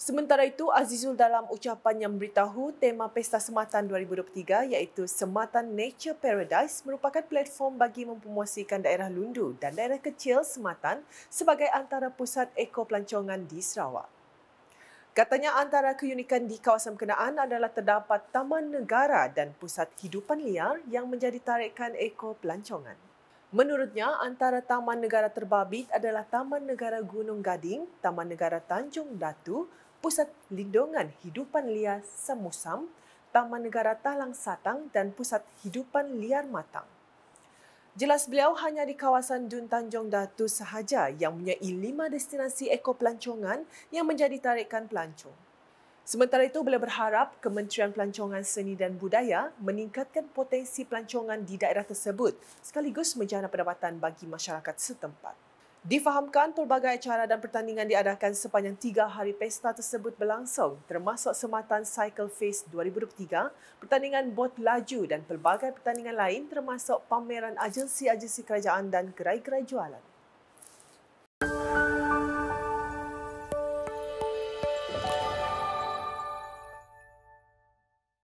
Sementara itu, Azizul dalam ucapan yang beritahu tema Pesta Sematan 2023 iaitu Sematan Nature Paradise merupakan platform bagi mempromosikan daerah Lundu dan daerah kecil Sematan sebagai antara pusat ekopelancongan di Sarawak. Katanya antara keunikan di kawasan berkenaan adalah terdapat taman negara dan pusat hidupan liar yang menjadi tarikan ekopelancongan. Menurutnya, antara Taman Negara Terbabit adalah Taman Negara Gunung Gading, Taman Negara Tanjung Datu, Pusat Lindungan Hidupan Liar Semusam, Taman Negara Talang Satang dan Pusat Hidupan Liar Matang. Jelas beliau hanya di kawasan Dun Tanjong Datu sahaja yang mempunyai lima destinasi ekor pelancongan yang menjadi tarikan pelancong. Sementara itu, beliau berharap Kementerian Pelancongan Seni dan Budaya meningkatkan potensi pelancongan di daerah tersebut sekaligus menjana pendapatan bagi masyarakat setempat. Difahamkan pelbagai acara dan pertandingan diadakan sepanjang tiga hari pesta tersebut berlangsung termasuk sematan Cycle Face 2023, pertandingan bot laju dan pelbagai pertandingan lain termasuk pameran agensi-agensi kerajaan dan gerai-gerai jualan.